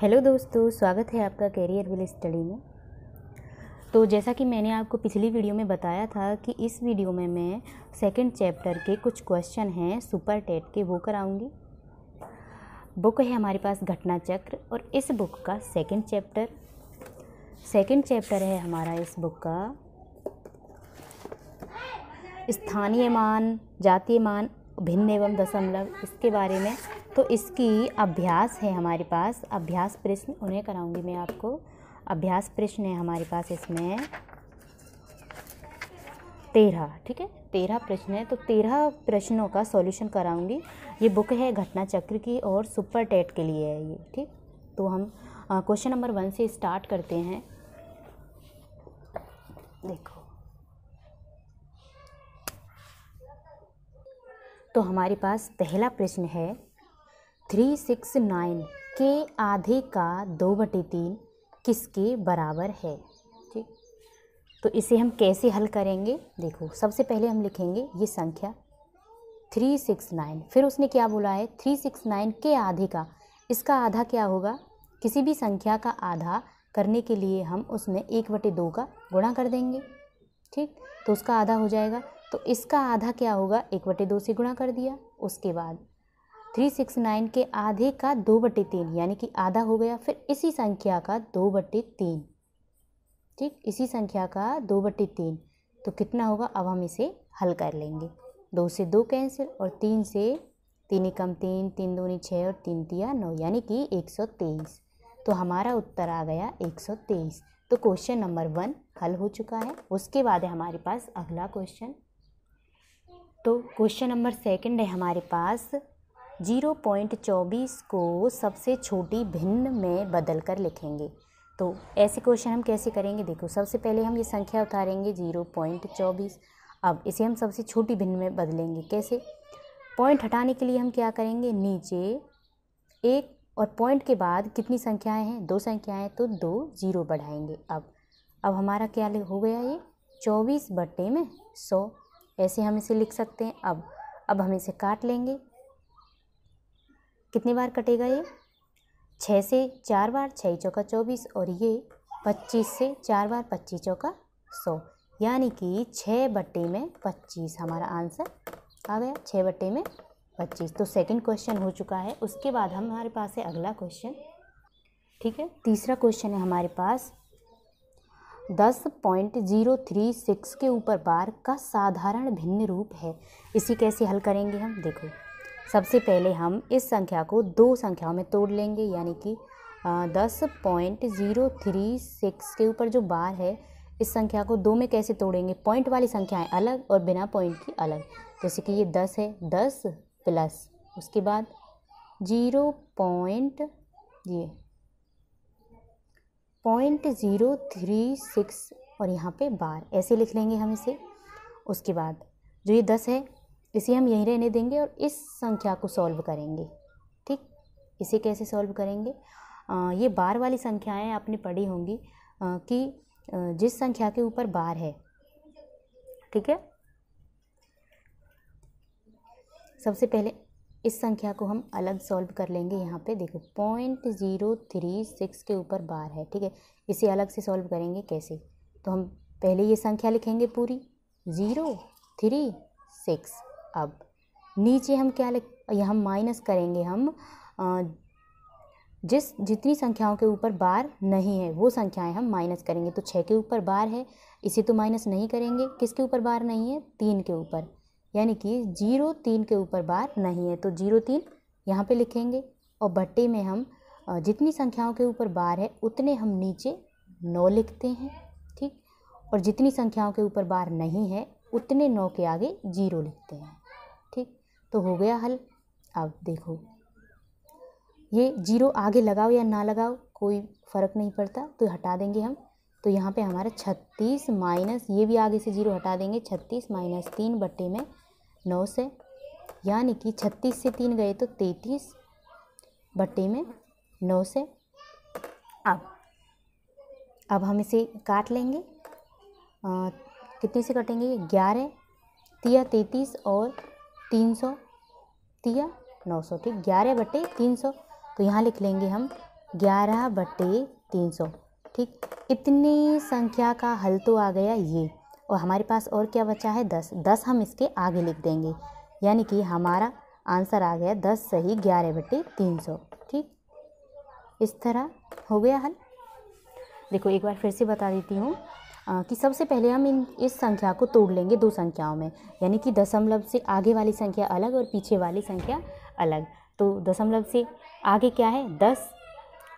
hello दोस्तों स्वागत है आपका कैरियर विल स्टडी में तो जैसा कि मैंने आपको पिछली वीडियो में बताया था कि इस वीडियो में मैं सेकंड चैप्टर के कुछ क्वेश्चन हैं सुपर टेट के वो कराऊंगी बुक है हमारे पास घटना चक्र और इस बुक का सेकंड चैप्टर सेकंड चैप्टर है हमारा इस बुक का स्थानीय मान जातीय मान भिन्न एवं दशमलव इसके बारे में तो इसकी अभ्यास है हमारे पास अभ्यास प्रश्न उन्हें कराऊंगी मैं आपको अभ्यास प्रश्न है हमारे पास इसमें तेरह ठीक है तेरह प्रश्न है तो तेरह प्रश्नों का सॉल्यूशन कराऊंगी ये बुक है घटना चक्र की और सुपर टेट के लिए है ये ठीक तो हम क्वेश्चन नंबर वन से स्टार्ट करते हैं देखो तो हमारे पास पहला प्रश्न है थ्री सिक्स नाइन के आधे का दो बटे तीन किसके बराबर है ठीक तो इसे हम कैसे हल करेंगे देखो सबसे पहले हम लिखेंगे ये संख्या थ्री सिक्स नाइन फिर उसने क्या बोला है थ्री सिक्स नाइन के आधे का इसका आधा क्या होगा किसी भी संख्या का आधा करने के लिए हम उसमें एक बटे दो का गुणा कर देंगे ठीक तो उसका आधा हो जाएगा तो इसका आधा क्या होगा एक बटे दो से गुणा कर दिया उसके बाद थ्री सिक्स नाइन के आधे का दो बटे तीन यानी कि आधा हो गया फिर इसी संख्या का दो बटे तीन ठीक इसी संख्या का दो बटे तीन तो कितना होगा अब हम इसे हल कर लेंगे दो से दो कैंसिल और तीन से तीन कम तीन तीन दो नी छः और तीन तिया नौ यानी कि एक सौ तेईस तो हमारा उत्तर आ गया एक सौ तेईस तो क्वेश्चन नंबर वन हल हो चुका है उसके बाद है हमारे पास अगला क्वेश्चन तो क्वेश्चन नंबर सेकंड है हमारे पास जीरो पॉइंट चौबीस को सबसे छोटी भिन्न में बदल कर लिखेंगे तो ऐसे क्वेश्चन हम कैसे करेंगे देखो सबसे पहले हम ये संख्या उतारेंगे जीरो पॉइंट चौबीस अब इसे हम सबसे छोटी भिन्न में बदलेंगे कैसे पॉइंट हटाने के लिए हम क्या करेंगे नीचे एक और पॉइंट के बाद कितनी संख्याएं हैं दो संख्याएं हैं तो दो ज़ीरो बढ़ाएंगे अब अब हमारा क्या हो गया ये चौबीस बट्टे में सौ ऐसे हम इसे लिख सकते हैं अब अब हम इसे काट लेंगे कितनी बार कटेगा ये छः से चार बार छः चौका चौबीस और ये पच्चीस से चार बार पच्चीस चौका सौ यानी कि छः बट्टे में पच्चीस हमारा आंसर आ गया छः बट्टे में पच्चीस तो सेकंड क्वेश्चन हो चुका है उसके बाद हमारे पास है अगला क्वेश्चन ठीक है तीसरा क्वेश्चन है हमारे पास दस पॉइंट जीरो थ्री सिक्स के ऊपर बार का साधारण भिन्न रूप है इसी कैसे हल करेंगे हम देखो सबसे पहले हम इस संख्या को दो संख्याओं में तोड़ लेंगे यानी कि दस पॉइंट ज़ीरो थ्री सिक्स के ऊपर जो बार है इस संख्या को दो में कैसे तोड़ेंगे पॉइंट वाली संख्याएं अलग और बिना पॉइंट की अलग जैसे तो कि ये दस है दस प्लस उसके बाद जीरो पॉइंट ये पॉइंट ज़ीरो थ्री सिक्स और यहाँ पे बार ऐसे लिख लेंगे हम इसे उसके बाद जो ये दस है इसे हम यहीं रहने देंगे और इस संख्या को सॉल्व करेंगे ठीक इसे कैसे सॉल्व करेंगे आ, ये बार वाली संख्याएं आपने पढ़ी होंगी आ, कि जिस संख्या के ऊपर बार है ठीक है सबसे पहले इस संख्या को हम अलग सॉल्व कर लेंगे यहाँ पे देखो पॉइंट ज़ीरो थ्री सिक्स के ऊपर बार है ठीक है इसे अलग से सॉल्व करेंगे कैसे तो हम पहले ये संख्या लिखेंगे पूरी ज़ीरो थ्री सिक्स अब नीचे हम क्या लिख हम माइनस करेंगे हम आ, जिस जितनी संख्याओं के ऊपर बार नहीं है वो संख्याएं हम माइनस करेंगे तो छः के ऊपर बार है इसे तो माइनस नहीं करेंगे किसके ऊपर बार नहीं है तीन के ऊपर यानी कि जीरो तीन के ऊपर बार नहीं है तो जीरो तीन यहाँ पे लिखेंगे और बट्टे में हम जितनी संख्याओं के ऊपर बार है उतने हम नीचे नौ लिखते हैं ठीक और जितनी संख्याओं के ऊपर बार नहीं है उतने नौ के आगे जीरो लिखते हैं ठीक तो हो गया हल अब देखो ये जीरो आगे लगाओ या ना लगाओ कोई फ़र्क नहीं पड़ता तो हटा देंगे हम तो यहाँ पे हमारा छत्तीस माइनस ये भी आगे से जीरो हटा देंगे छत्तीस माइनस तीन बट्टे में नौ से यानी कि छत्तीस से तीन गए तो तैतीस बटे में नौ से अब अब हम इसे काट लेंगे आ, कितने से कटेंगे ग्यारह तिया तैतीस और तीन सौ तिया नौ सौ ठीक ग्यारह बटे तीन सौ तो यहाँ लिख लेंगे हम ग्यारह बटे तीन सौ ठीक इतनी संख्या का हल तो आ गया ये और हमारे पास और क्या बचा है दस दस हम इसके आगे लिख देंगे यानी कि हमारा आंसर आ गया दस सही ग्यारह बटे तीन सौ ठीक इस तरह हो गया हल देखो एक बार फिर से बता देती हूँ कि सबसे पहले हम इन इस संख्या को तोड़ लेंगे दो संख्याओं में यानी कि दशमलव से आगे वाली संख्या अलग और पीछे वाली संख्या अलग तो दशमलव से आगे क्या है दस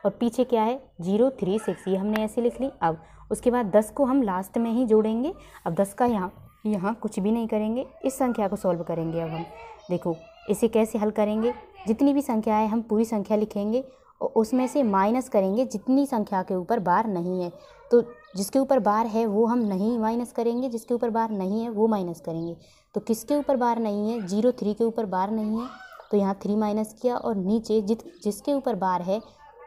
और पीछे क्या है जीरो थ्री सिक्स ये हमने ऐसे लिख ली अब उसके बाद दस को हम लास्ट में ही जोड़ेंगे अब दस का यहाँ यहाँ कुछ भी नहीं करेंगे इस संख्या को सॉल्व करेंगे अब हम देखो इसे कैसे हल करेंगे जितनी भी संख्या है हम पूरी संख्या लिखेंगे और उसमें से माइनस करेंगे जितनी संख्या के ऊपर बार नहीं है तो जिसके ऊपर बार है वो हम नहीं माइनस करेंगे जिसके ऊपर बार नहीं है वो माइनस करेंगे तो किसके ऊपर बार नहीं है जीरो थ्री के ऊपर बार नहीं है तो यहाँ थ्री माइनस किया और नीचे जित जिसके ऊपर बार है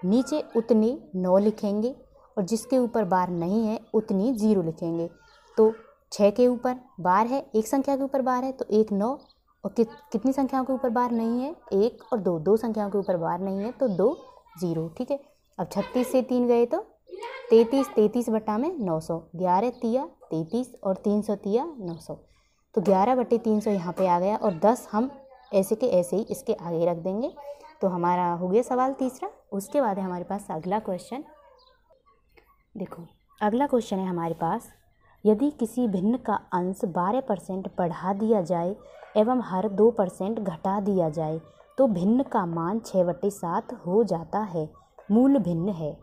नीचे उतनी नौ लिखेंगे और जिसके ऊपर बार नहीं है उतनी ज़ीरो लिखेंगे तो छः के ऊपर बार है एक संख्या के ऊपर बार है तो एक नौ और कि, कितनी संख्याओं के ऊपर बार नहीं है एक और दो दो संख्याओं के ऊपर बार नहीं है तो दो ज़ीरो ठीक है अब छत्तीस से तीन गए तो तैतीस तैतीस बटा में नौ सौ ग्यारह तिया तैतीस और तीन सौ तिया नौ सौ तो ग्यारह बटे तीन सौ यहाँ पर आ गया और दस हम ऐसे के ऐसे ही इसके आगे रख देंगे तो हमारा हो गया सवाल तीसरा उसके बाद है हमारे पास अगला क्वेश्चन देखो अगला क्वेश्चन है हमारे पास यदि किसी भिन्न का अंश बारह परसेंट बढ़ा दिया जाए एवं हर दो परसेंट घटा दिया जाए तो भिन्न का मान छः बटे सात हो जाता है मूल भिन्न है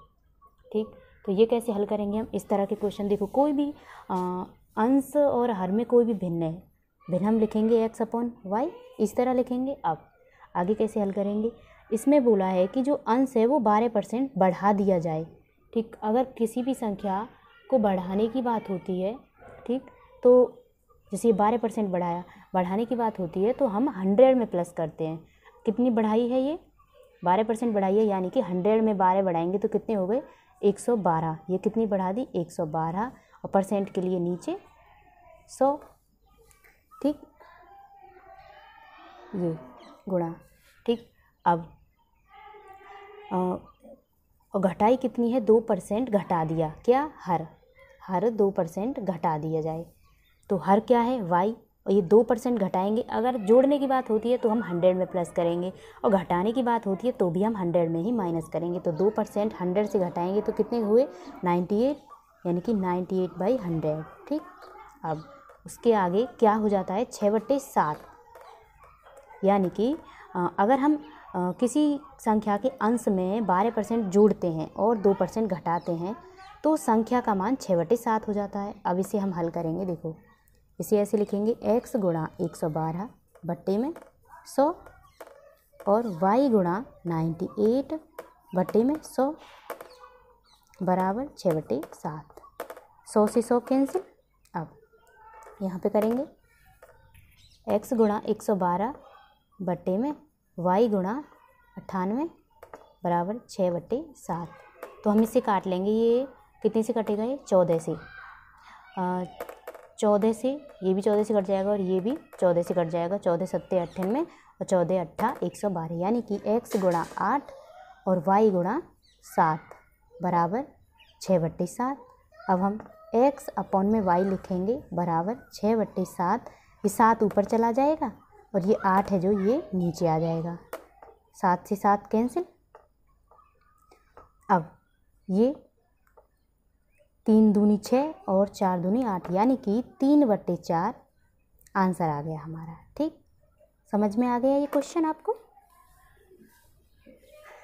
ठीक तो ये कैसे हल करेंगे हम इस तरह के क्वेश्चन देखो कोई भी अंश और हर में कोई भी भिन्न है भिन्न हम लिखेंगे एक्स अपॉन वाई इस तरह लिखेंगे अब आगे कैसे हल करेंगे इसमें बोला है कि जो अंश है वो बारह परसेंट बढ़ा दिया जाए ठीक अगर किसी भी संख्या को बढ़ाने की बात होती है ठीक तो जैसे बारह परसेंट बढ़ाया बढ़ाने की बात होती है तो हम हंड्रेड में प्लस करते हैं कितनी बढ़ाई है ये बारह परसेंट बढ़ाई है यानी कि हंड्रेड में बारह बढ़ाएंगे तो कितने हो गए एक सौ बारह ये कितनी बढ़ा दी एक सौ बारह और परसेंट के लिए नीचे सौ ठीक ये गुणा ठीक अब और घटाई कितनी है दो परसेंट घटा दिया क्या हर हर दो परसेंट घटा दिया जाए तो हर क्या है वाई और ये दो परसेंट घटाएंगे अगर जोड़ने की बात होती है तो हम हंड्रेड में प्लस करेंगे और घटाने की बात होती है तो भी हम हंड्रेड में ही माइनस करेंगे तो दो परसेंट हंड्रेड से घटाएंगे तो कितने हुए नाइन्टी एट यानी कि नाइन्टी एट बाई हंड्रेड ठीक अब उसके आगे क्या हो जाता है छः बट्टे सात यानी कि अगर हम किसी संख्या के अंश में बारह परसेंट जोड़ते हैं और दो परसेंट घटाते हैं तो संख्या का मान छः बटे सात हो जाता है अब इसे हम हल करेंगे देखो इसे ऐसे लिखेंगे एक्स गुणा एक सौ बारह बट्टे में सौ और वाई गुणा नाइन्टी एट बट्टे में सौ बराबर छः बटे सात सौ से सौ कैंसिल अब यहाँ पे करेंगे एक्स गुणा एक सौ बारह बट्टे में वाई गुणा अट्ठानवे बराबर छः बट्टे सात तो हम इसे काट लेंगे ये कितने से कटेगा ये चौदह से चौदह से ये भी चौदह से कट जाएगा और ये भी चौदह से कट जाएगा चौदह सत्ते अट्ठानवे और चौदह अट्ठा एक सौ बारह यानी कि एक्स गुणा आठ और वाई गुणा सात बराबर छः बट्टे सात अब हम एक्स अपॉन में वाई लिखेंगे बराबर छः बट्टे सात ये सात ऊपर चला जाएगा और ये आठ है जो ये नीचे आ जाएगा सात से सात कैंसिल अब ये तीन दूनी छः और चार दूनी आठ यानी कि तीन बट्टे चार आंसर आ गया हमारा ठीक समझ में आ गया ये क्वेश्चन आपको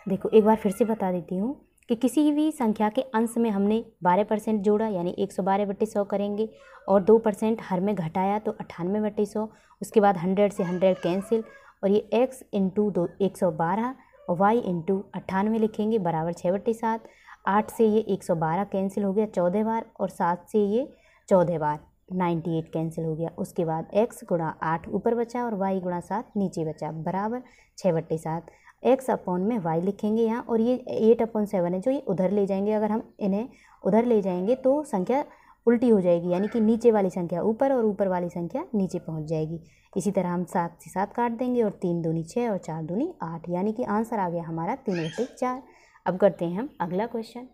देखो एक बार फिर से बता देती हूँ कि किसी भी संख्या के अंश में हमने 12 परसेंट जोड़ा यानी 112 सौ बारह बटे सौ करेंगे और 2 परसेंट हर में घटाया तो अट्ठानवे बटे सौ उसके बाद 100 से 100 कैंसिल और ये x इंटू दो एक सौ बारह और y इंटू अट्ठानवे लिखेंगे बराबर छः बटे सात आठ से ये एक सौ बारह कैंसिल हो गया चौदह बार और सात से ये चौदह बार नाइन्टी एट कैंसिल हो गया उसके बाद एक्स गुणा आठ ऊपर बचा और वाई गुणा सात नीचे बचा बराबर छः बट्टे सात एक्स अपॉन में वाई लिखेंगे यहाँ और ये एट अपॉन सेवन है जो ये उधर ले जाएंगे अगर हम इन्हें उधर ले जाएंगे तो संख्या उल्टी हो जाएगी यानी कि नीचे वाली संख्या ऊपर और ऊपर वाली संख्या नीचे पहुँच जाएगी इसी तरह हम सात से सात काट देंगे और तीन दूनी छः और चार दूनी आठ यानी कि आंसर आ गया हमारा तीन बटे चार अब करते हैं हम अगला क्वेश्चन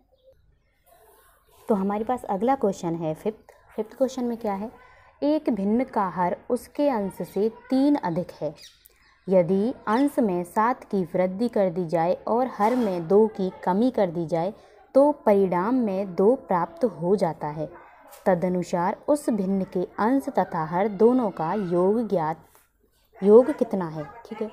तो हमारे पास अगला क्वेश्चन है फिफ्थ फिफ्थ क्वेश्चन में क्या है एक भिन्न का हर उसके अंश से तीन अधिक है यदि अंश में सात की वृद्धि कर दी जाए और हर में दो की कमी कर दी जाए तो परिणाम में दो प्राप्त हो जाता है तदनुसार उस भिन्न के अंश तथा हर दोनों का योग ज्ञात योग कितना है ठीक है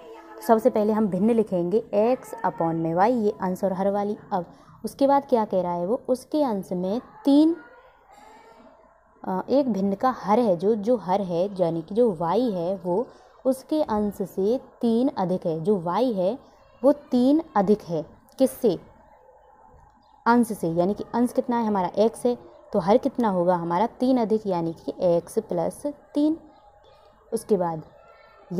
सबसे पहले हम भिन्न लिखेंगे x अपॉन में y ये अंश और हर वाली अब उसके बाद क्या कह रहा है वो उसके अंश में तीन एक भिन्न का हर है जो जो हर है यानी कि जो y है वो उसके अंश से तीन अधिक है जो वाई है वो तीन अधिक है किससे अंश से यानी कि अंश कितना है हमारा एक्स है तो हर कितना होगा हमारा तीन अधिक यानी कि एक्स प्लस तीन उसके बाद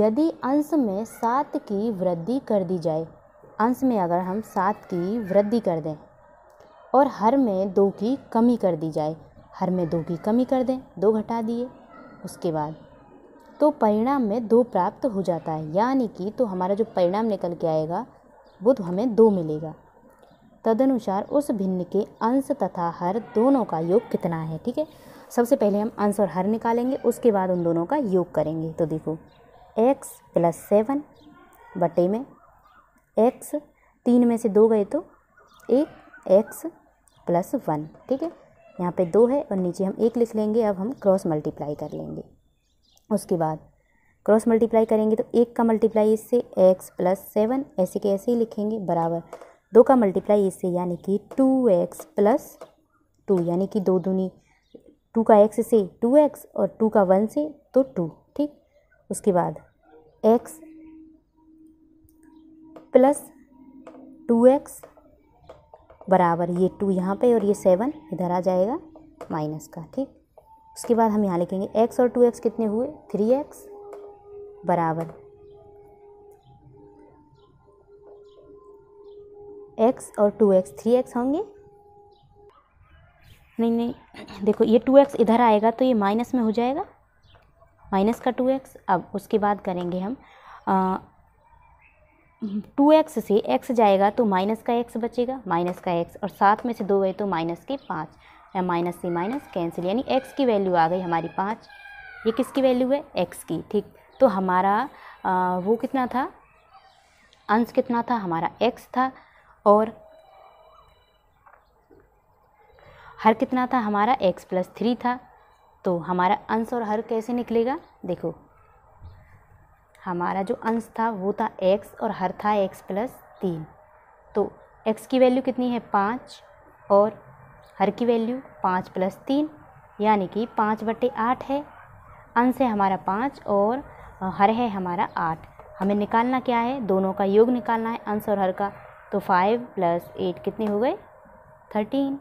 यदि अंश में सात की वृद्धि कर दी जाए अंश में अगर हम सात की वृद्धि कर दें और हर में दो की कमी कर दी जाए हर में दो की कमी कर दें दो घटा दिए उसके बाद तो परिणाम में दो प्राप्त हो जाता है यानी कि तो हमारा जो परिणाम निकल के आएगा वो तो हमें दो मिलेगा तदनुसार उस भिन्न के अंश तथा हर दोनों का योग कितना है ठीक है सबसे पहले हम अंश और हर निकालेंगे उसके बाद उन दोनों का योग करेंगे तो देखो x प्लस सेवन बटे में x तीन में से दो गए तो एक x प्लस वन ठीक है यहाँ पे दो है और नीचे हम एक लिख लेंगे अब हम क्रॉस मल्टीप्लाई कर लेंगे उसके बाद क्रॉस मल्टीप्लाई करेंगे तो एक का मल्टीप्लाई इससे एक्स प्लस सेवन ऐसे के ऐसे ही लिखेंगे बराबर दो का मल्टीप्लाई इससे यानी कि टू एक्स प्लस टू यानी कि दो दूनी टू का एक्स से टू एक्स और टू का वन से तो टू ठीक उसके बाद एक्स प्लस टू एक्स बराबर ये टू यहाँ पे और ये सेवन इधर आ जाएगा माइनस का ठीक उसके बाद हम यहाँ लिखेंगे एक्स और टू एक्स कितने हुए थ्री एक्स बराबर एक्स और टू एक्स थ्री एक्स होंगे नहीं नहीं देखो ये टू एक्स इधर आएगा तो ये माइनस में हो जाएगा माइनस का टू एक्स अब उसके बाद करेंगे हम टू एक्स से एक्स जाएगा तो माइनस का एक्स बचेगा माइनस का एक्स और सात में से दो गए तो माइनस के पाँच या माइनस सी माइनस कैंसिल यानी एक्स की वैल्यू आ गई हमारी पाँच ये किसकी वैल्यू है एक्स की ठीक तो हमारा आ, वो कितना था अंश कितना था हमारा एक्स था और हर कितना था हमारा एक्स प्लस थ्री था तो हमारा अंश और हर कैसे निकलेगा देखो हमारा जो अंश था वो था एक्स और हर था एक्स प्लस तीन तो एक्स की वैल्यू कितनी है पाँच और हर की वैल्यू पाँच प्लस तीन यानी कि पाँच बटे आठ है अंश है हमारा पाँच और हर है हमारा आठ हमें निकालना क्या है दोनों का योग निकालना है अंश और हर का तो फाइव प्लस एट कितने हो गए थर्टीन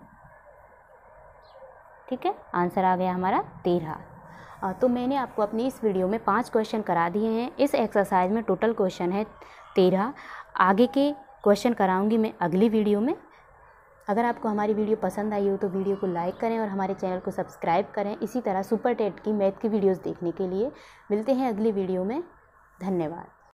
ठीक है आंसर आ गया हमारा तेरह तो मैंने आपको अपनी इस वीडियो में पांच क्वेश्चन करा दिए हैं इस एक्सरसाइज में टोटल क्वेश्चन है तेरह आगे के क्वेश्चन कराऊंगी मैं अगली वीडियो में अगर आपको हमारी वीडियो पसंद आई हो तो वीडियो को लाइक करें और हमारे चैनल को सब्सक्राइब करें इसी तरह सुपर टेट की मैथ की वीडियोस देखने के लिए मिलते हैं अगली वीडियो में धन्यवाद